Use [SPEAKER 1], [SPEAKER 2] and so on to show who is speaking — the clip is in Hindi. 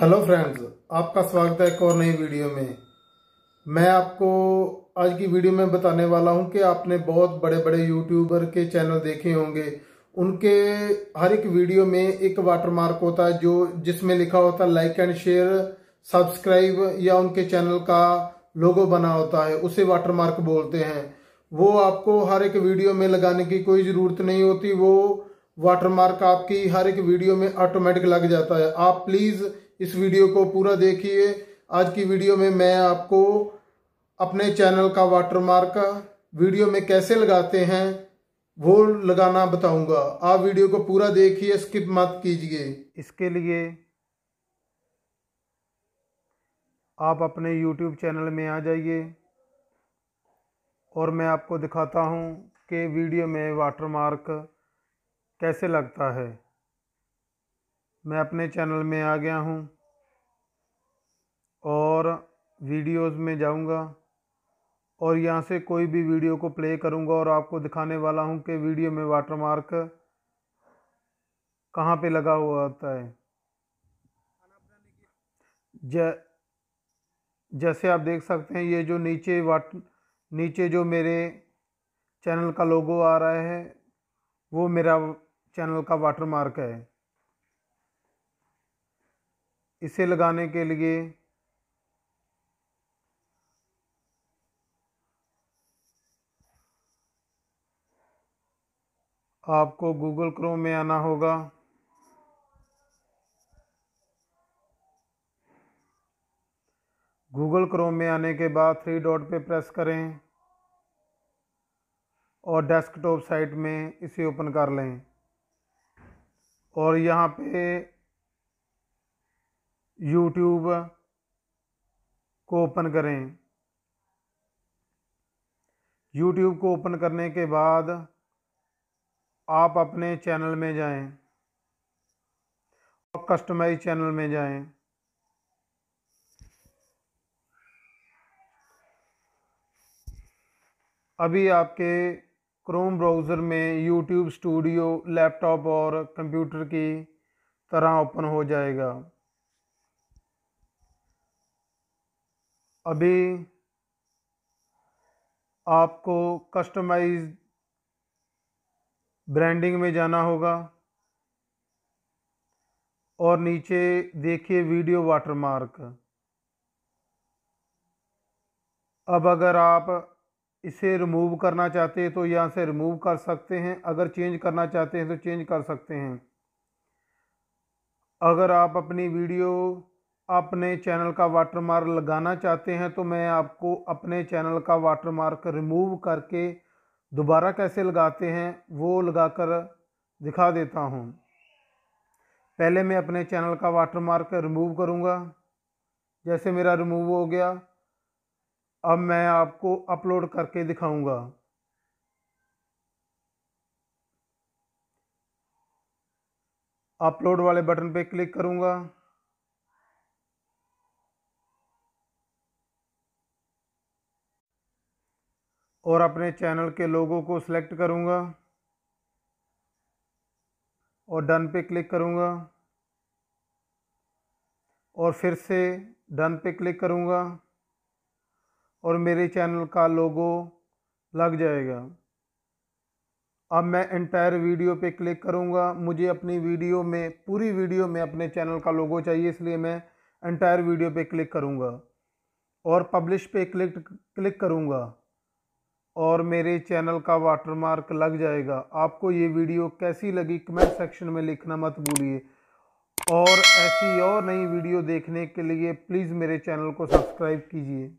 [SPEAKER 1] हेलो फ्रेंड्स आपका स्वागत है एक और नई वीडियो में मैं आपको आज की वीडियो में बताने वाला हूं कि आपने बहुत बड़े बड़े यूट्यूबर के चैनल देखे होंगे उनके हर एक वीडियो में एक वाटरमार्क होता है जो जिसमें लिखा होता है लाइक एंड शेयर सब्सक्राइब या उनके चैनल का लोगो बना होता है उसे वाटरमार्क बोलते हैं वो आपको हर एक वीडियो में लगाने की कोई ज़रूरत नहीं होती वो वाटरमार्क आपकी हर एक वीडियो में ऑटोमेटिक लग जाता है आप प्लीज़ इस वीडियो को पूरा देखिए आज की वीडियो में मैं आपको अपने चैनल का वाटरमार्क वीडियो में कैसे लगाते हैं वो लगाना बताऊंगा आप वीडियो को पूरा देखिए स्किप मत कीजिए इसके लिए आप अपने यूट्यूब चैनल में आ जाइए और मैं आपको दिखाता हूँ कि वीडियो में वाटरमार्क कैसे लगता है मैं अपने चैनल में आ गया हूँ और वीडियोस में जाऊँगा और यहाँ से कोई भी वीडियो को प्ले करूँगा और आपको दिखाने वाला हूँ कि वीडियो में वाटरमार्क कहाँ पे लगा हुआ होता है ज जैसे आप देख सकते हैं ये जो नीचे वाट नीचे जो मेरे चैनल का लोगो आ रहा है वो मेरा चैनल का वाटरमार्क है इसे लगाने के लिए आपको गूगल क्रोम में आना होगा गूगल क्रोम में आने के बाद थ्री डॉट पे प्रेस करें और डेस्कटॉप साइट में इसे ओपन कर लें और यहाँ पे यूट्यूब को ओपन करें यूट्यूब को ओपन करने के बाद आप अपने चैनल में जाएं और कस्टमाइज चैनल में जाएं अभी आपके क्रोम ब्राउज़र में यूट्यूब स्टूडियो लैपटॉप और कंप्यूटर की तरह ओपन हो जाएगा अभी आपको कस्टमाइज ब्रांडिंग में जाना होगा और नीचे देखिए वीडियो वाटरमार्क अब अगर आप इसे रिमूव करना चाहते हैं तो यहाँ से रिमूव कर सकते हैं अगर चेंज करना चाहते हैं तो चेंज कर सकते हैं अगर आप अपनी वीडियो अपने चैनल का वाटरमार्क लगाना चाहते हैं तो मैं आपको अपने चैनल का वाटरमार्क रिमूव करके दोबारा कैसे लगाते हैं वो लगाकर दिखा देता हूँ पहले मैं अपने चैनल का वाटरमार्क रिमूव करूँगा जैसे मेरा रिमूव हो गया अब मैं आपको अपलोड करके दिखाऊँगा अपलोड वाले बटन पे क्लिक करूँगा और अपने चैनल के लोगों को सिलेक्ट करूँगा और डन पे क्लिक करूँगा और फिर से डन पे क्लिक करूँगा और मेरे चैनल का लोगो लग जाएगा अब मैं इंटायर वीडियो पे क्लिक करूँगा मुझे अपनी वीडियो में पूरी वीडियो में अपने चैनल का लोगो चाहिए इसलिए मैं इंटायर वीडियो पे क्लिक करूँगा और पब्लिश पे क्लिक क्लिक करूँगा और मेरे चैनल का वाटरमार्क लग जाएगा आपको ये वीडियो कैसी लगी कमेंट सेक्शन में लिखना मत भूलिए और ऐसी और नई वीडियो देखने के लिए प्लीज़ मेरे चैनल को सब्सक्राइब कीजिए